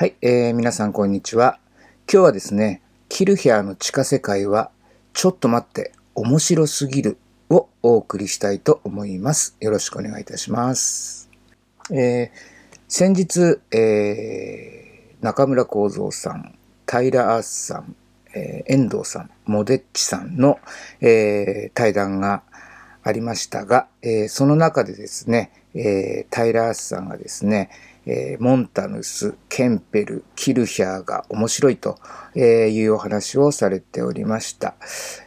はい、えー、皆さんこんにちは。今日はですね、キルヒャーの地下世界は、ちょっと待って、面白すぎるをお送りしたいと思います。よろしくお願いいたします。えー、先日、えー、中村幸三さん、平アースさん、えー、遠藤さん、モデッチさんの、え対談がありましたが、えその中でですね、え平アースさんがですね、えー、モンタヌス、ケンペル、キルヒャーが面白いというお話をされておりました。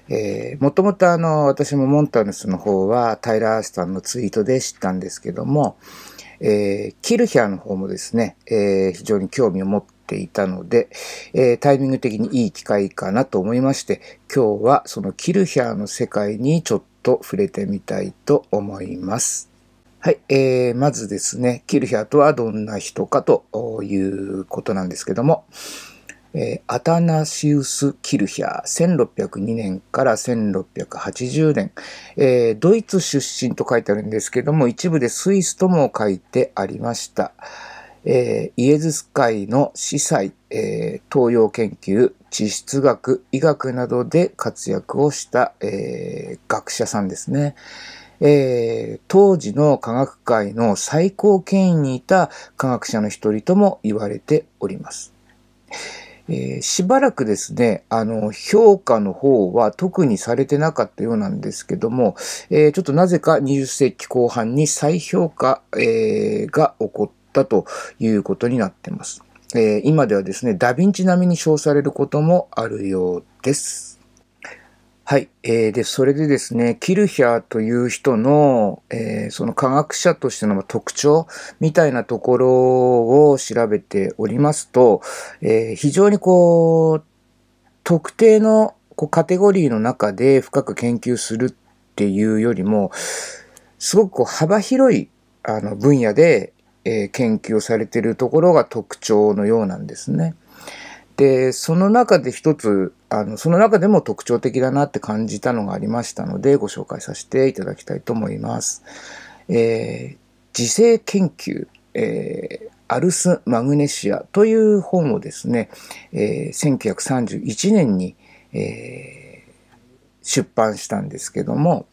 えもともとあの、私もモンタヌスの方はタイラー・アースさんのツイートで知ったんですけども、えー、キルヒャーの方もですね、えー、非常に興味を持っていたので、えー、タイミング的にいい機会かなと思いまして、今日はそのキルヒャーの世界にちょっと触れてみたいと思います。はい、えー、まずですね、キルヒャーとはどんな人かということなんですけども、えー、アタナシウス・キルヒャー、1602年から1680年、えー、ドイツ出身と書いてあるんですけども、一部でスイスとも書いてありました。えー、イエズス会の司祭、えー、東洋研究、地質学、医学などで活躍をした、えー、学者さんですね。えー、当時の科学界の最高権威にいた科学者の一人とも言われております。えー、しばらくですね、あの、評価の方は特にされてなかったようなんですけども、えー、ちょっとなぜか20世紀後半に再評価、えー、が起こったということになってます。え今ではですね、ダヴィンチ並みに称されることもあるようです。はい。えー、で、それでですね、キルヒャーという人の、えー、その科学者としての特徴みたいなところを調べておりますと、えー、非常にこう、特定のこうカテゴリーの中で深く研究するっていうよりも、すごくこう幅広いあの分野で、えー、研究をされているところが特徴のようなんですね。で、その中で一つ、あの、その中でも特徴的だなって感じたのがありましたので、ご紹介させていただきたいと思います。えー、自生研究、えー、アルス・マグネシアという本をですね、えー、1931年に、えー、出版したんですけども、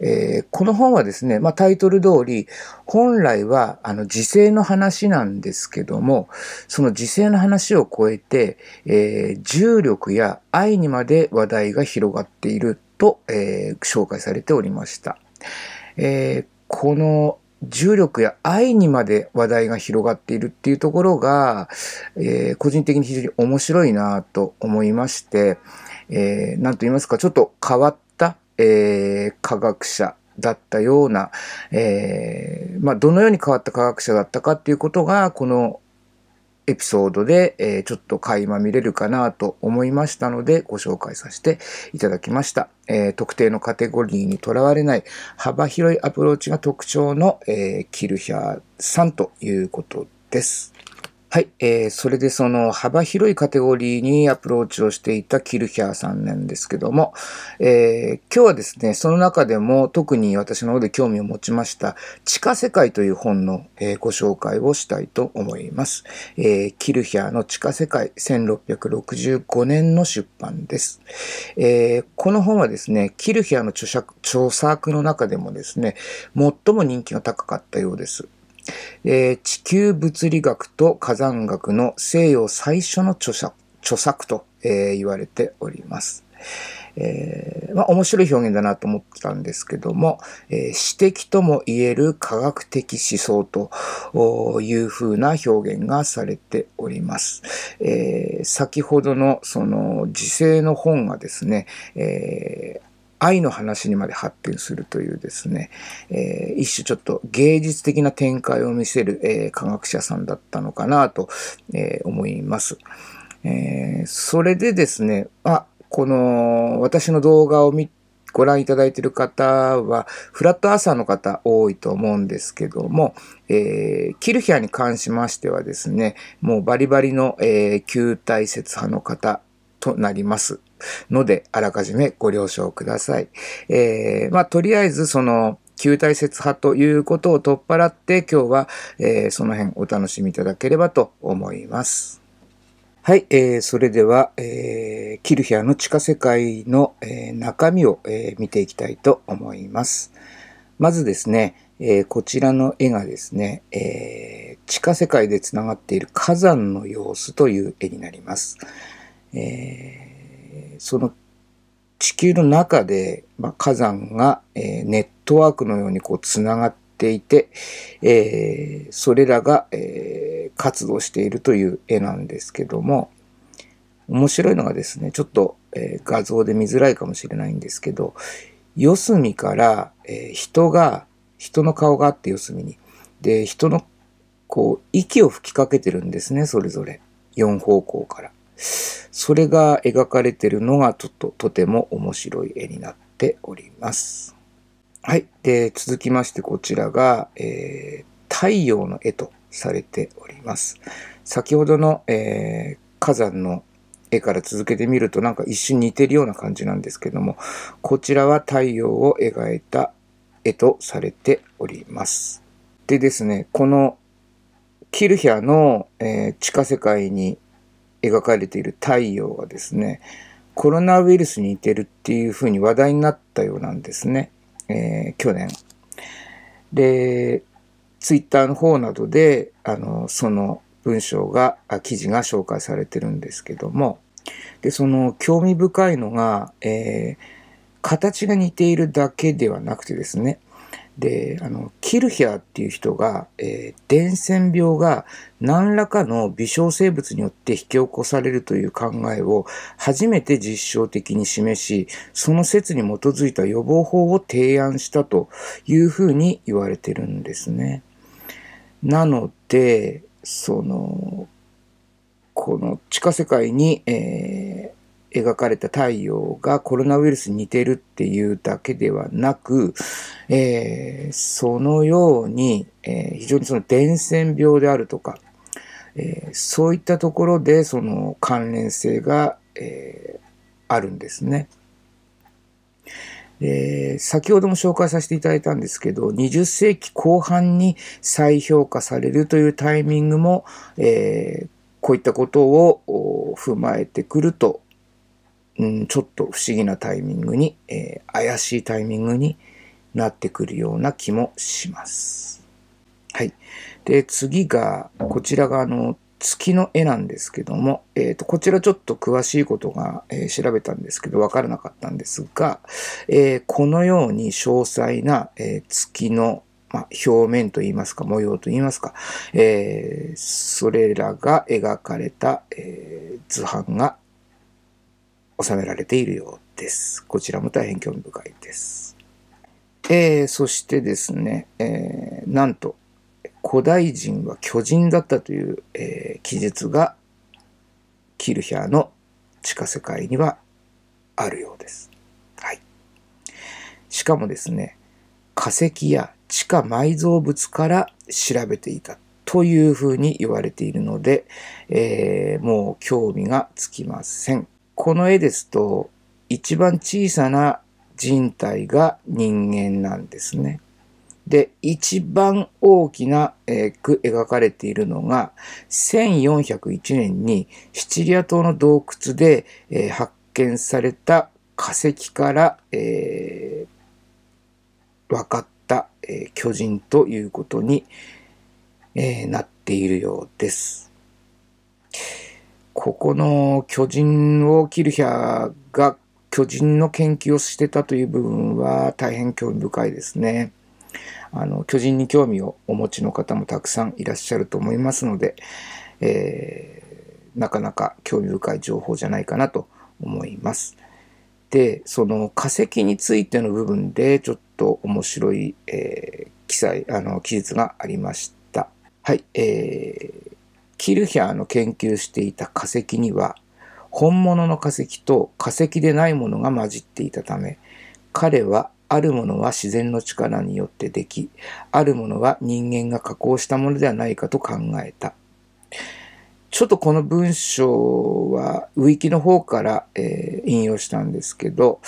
えー、この本はですね、まあ、タイトル通り、本来は、あの、時勢の話なんですけども、その時勢の話を超えて、えー、重力や愛にまで話題が広がっていると、えー、紹介されておりました。えこの重力や愛にまで話題が広がっているっていうところが、え個人的に非常に面白いなと思いまして、えー、なんと言いますか、ちょっと変わったえー、科学者だったような、えー、まあ、どのように変わった科学者だったかっていうことが、このエピソードで、えー、ちょっと垣間見れるかなと思いましたのでご紹介させていただきました。えー、特定のカテゴリーにとらわれない幅広いアプローチが特徴の、えー、キルヒャーさんということです。はい、えー、それでその幅広いカテゴリーにアプローチをしていたキルヒャーさんなんですけども、えー、今日はですね、その中でも特に私の方で興味を持ちました、地下世界という本の、えー、ご紹介をしたいと思います、えー、キルヒャーの地下世界1665年の出版です、えー、この本はですね、キルヒャーの著作の中でもですね、最も人気が高かったようです。えー、地球物理学と火山学の西洋最初の著作著作と、えー、言われております。えー、まあ、面白い表現だなと思ったんですけども、えー、私的とも言える科学的思想というふうな表現がされております。えー、先ほどのその時世の本がですね、え愛の話にまで発展するというですね、えー、一種ちょっと芸術的な展開を見せる、えー、科学者さんだったのかなと、えー、思います。えそれでですね、あ、この私の動画を見ご覧いただいている方は、フラットアーサーの方多いと思うんですけども、えー、キルヒアに関しましてはですね、もうバリバリの、えー、球体説派の方となります。ので、あらかじめご了承ください。えー、まあ、とりあえず、その、旧大説派ということを取っ払って、今日は、えー、その辺お楽しみいただければと思います。はい、えー、それでは、えー、キルヒアの地下世界の、えー、中身を、えー、見ていきたいと思います。まずですね、えー、こちらの絵がですね、えー、地下世界でつながっている火山の様子という絵になります。えーその地球の中で、まあ、火山が、えー、ネットワークのようにこうつながっていて、えー、それらが、えー、活動しているという絵なんですけども面白いのがですねちょっと、え画像で見づらいかもしれないんですけど四隅から、え人が人の顔があって四隅にで人のこう息を吹きかけてるんですねそれぞれ4方向から。それが描かれてるのがちょっととても面白い絵になっております。はい。で、続きましてこちらが、えー、太陽の絵とされております。先ほどの、えー、火山の絵から続けてみるとなんか一瞬似てるような感じなんですけども、こちらは太陽を描いた絵とされております。でですね、このキルヒャの、えー、地下世界に描かれている太陽はですね、コロナウイルスに似てるっていうふうに話題になったようなんですね。えー、去年。で、ツイッターの方などで、あの、その文章が、記事が紹介されてるんですけども、で、その興味深いのが、えー、形が似ているだけではなくてですね、であのキルヒアっていう人が、えー、伝染病が何らかの微小生物によって引き起こされるという考えを初めて実証的に示しその説に基づいた予防法を提案したというふうに言われてるんですね。なのでそのこの地下世界に、えー描かれた太陽がコロナウイルスに似てるっていうだけではなく、えー、そのように、えー、非常にその伝染病であるとか、えー、そういったところでその関連性が、えあるんですね。え先ほども紹介させていただいたんですけど、20世紀後半に再評価されるというタイミングも、えこういったことを踏まえてくるとうん、ちょっと不思議なタイミングに、えー、怪しいタイミングになってくるような気もします。はい。で、次が、こちらがあの、月の絵なんですけども、えっ、ー、と、こちらちょっと詳しいことが、えー、調べたんですけど、わからなかったんですが、えー、このように詳細な、え月の、ま表面といいますか、模様といいますか、えそれらが描かれた、え図版が収められているようです。こちらも大変興味深いです。えー、そしてですね、えー、なんと、古代人は巨人だったという、えー、記述が、キルヒャーの地下世界にはあるようです。はい。しかもですね、化石や地下埋蔵物から調べていたというふうに言われているので、えー、もう興味がつきません。この絵ですと、一番小さな人体が人間なんですね。で、一番大きな、えー、描かれているのが、1401年にシチリア島の洞窟で、えー、発見された化石から、えー、分かった、え巨人ということに、えなっているようです。ここの巨人をキルヒャーが巨人の研究をしてたという部分は大変興味深いですね。あの、巨人に興味をお持ちの方もたくさんいらっしゃると思いますので、えー、なかなか興味深い情報じゃないかなと思います。で、その化石についての部分でちょっと面白い、えー、記載、あの、記述がありました。はい、えーキルヒャーの研究していた化石には本物の化石と化石でないものが混じっていたため彼はあるものは自然の力によってできあるものは人間が加工したものではないかと考えたちょっとこの文章は、ウィキの方から、えー、引用したんですけど、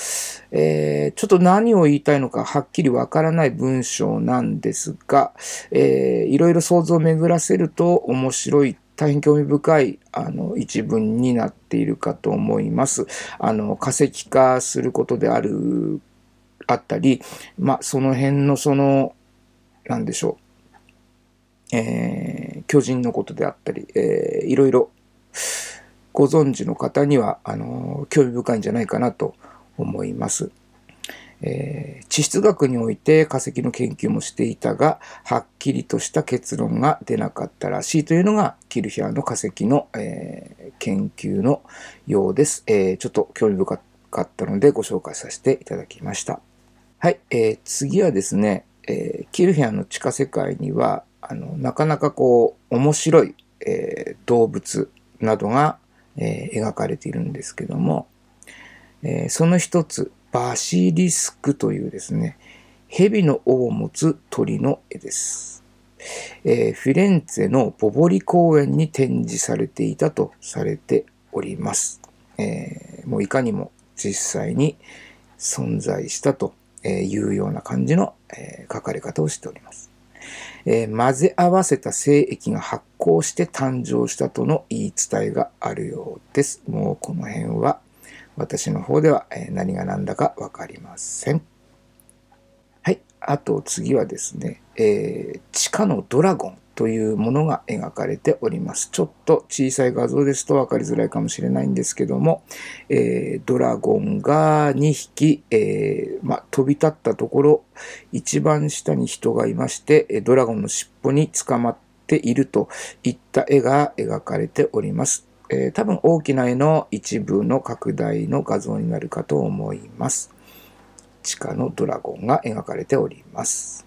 えー、ちょっと何を言いたいのかはっきりわからない文章なんですが、えー、いろいろ想像を巡らせると面白い大変興味深いあの一文になっているかと思います。あの化石化することであるあったり、まあ、その辺のその何でしょう、えー、巨人のことであったり、えー、いろいろご存知の方にはあの興味深いんじゃないかなと思います。えー、地質学において化石の研究もしていたが、はっきりとした結論が出なかったらしいというのが、キルヒアの化石の、えー、研究のようです、えー、ちょっと興味深かったのでご紹介させていただきました。はい、えー、次はですね、えー、キルヒアの地下世界には、あの、なかなかこう、面白い、えー、動物などが、えー、描かれているんですけども、えー、その一つ、バシリスクというですね、蛇の尾を持つ鳥の絵です。えー、フィレンツェのボボリ公園に展示されていたとされております。えー、もういかにも実際に存在したというような感じの、えー、書かれ方をしております。えー、混ぜ合わせた精液が発酵して誕生したとの言い伝えがあるようです。もうこの辺は私の方では何が何だか分かりません。はい。あと次はですね、えー、地下のドラゴンというものが描かれております。ちょっと小さい画像ですと分かりづらいかもしれないんですけども、えー、ドラゴンが2匹、えー、ま、飛び立ったところ、一番下に人がいまして、ドラゴンの尻尾に捕まっているといった絵が描かれております。えー、多分大きな絵の一部の拡大の画像になるかと思います。地下のドラゴンが描かれております。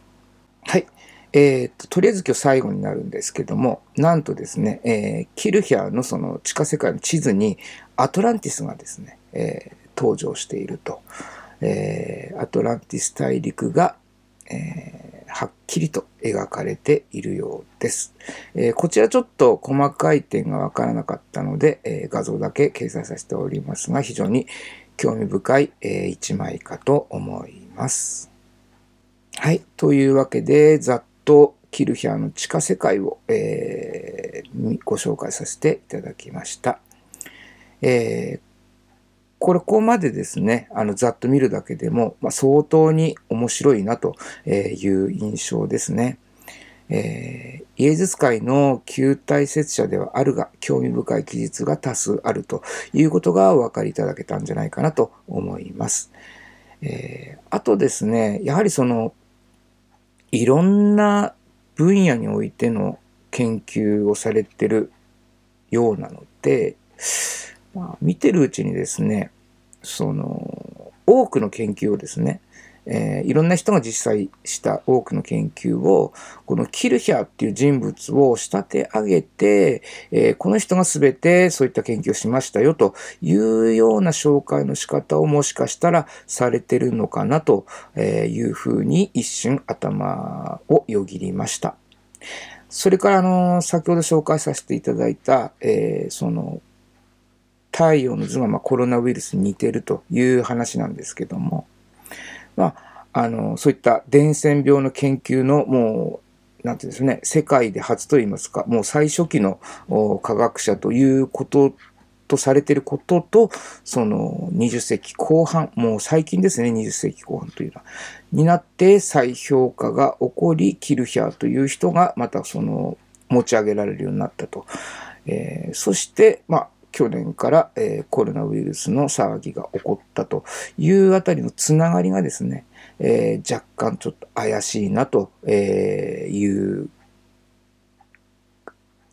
はい。えーと、ととりあえず今日最後になるんですけども、なんとですね、えー、キルヒャーのその地下世界の地図にアトランティスがですね、えー、登場していると、えー、アトランティス大陸がえー、はっきりと描かれているようです。えー、こちらちょっと細かい点がわからなかったので、えー、画像だけ掲載させておりますが、非常に興味深い、え1枚かと思います。はい。というわけで、ざっとキルヒャーの地下世界を、えご紹介させていただきました。えーこれ、ここまでですね、あの、ざっと見るだけでも、まあ、相当に面白いなという印象ですね。えー、イエズス会の旧大説者ではあるが、興味深い記述が多数あるということがお分かりいただけたんじゃないかなと思います。えー、あとですね、やはりその、いろんな分野においての研究をされてるようなので、まあ、見てるうちにですね、その、多くの研究をですね、えー、いろんな人が実際した多くの研究を、このキルヒャーっていう人物を仕立て上げて、えー、この人が全てそういった研究をしましたよというような紹介の仕方をもしかしたらされてるのかなというふうに一瞬頭をよぎりました。それから、あの、先ほど紹介させていただいた、えー、その、太陽の図がまコロナウイルスに似てるという話なんですけども、まあ、あの、そういった伝染病の研究のもう、なんていうんですね、世界で初といいますか、もう最初期の科学者ということとされてることと、その20世紀後半、もう最近ですね、20世紀後半というのは、になって再評価が起こり、キルヒャーという人がまたその持ち上げられるようになったと。えー、そして、まあ、去年から、えー、コロナウイルスの騒ぎが起こったというあたりのつながりがですね、えー、若干ちょっと怪しいなという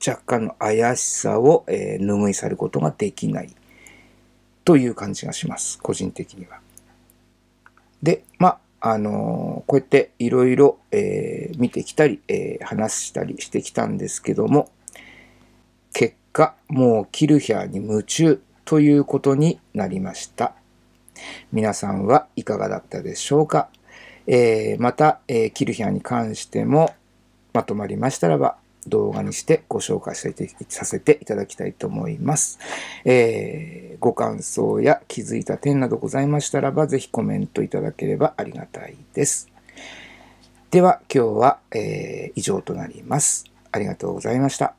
若干の怪しさを、えー、拭い去ることができないという感じがします。個人的には。で、まあ、あのー、こうやっていろいろ見てきたり、えー、話したりしてきたんですけども、果、もうキルヒャーに夢中ということになりました。皆さんはいかがだったでしょうか、えー、また、えー、キルヒャーに関してもまとまりましたらば動画にしてご紹介させていただきたいと思います。えー、ご感想や気づいた点などございましたらば、ぜひコメントいただければありがたいです。では今日は、えー、以上となります。ありがとうございました。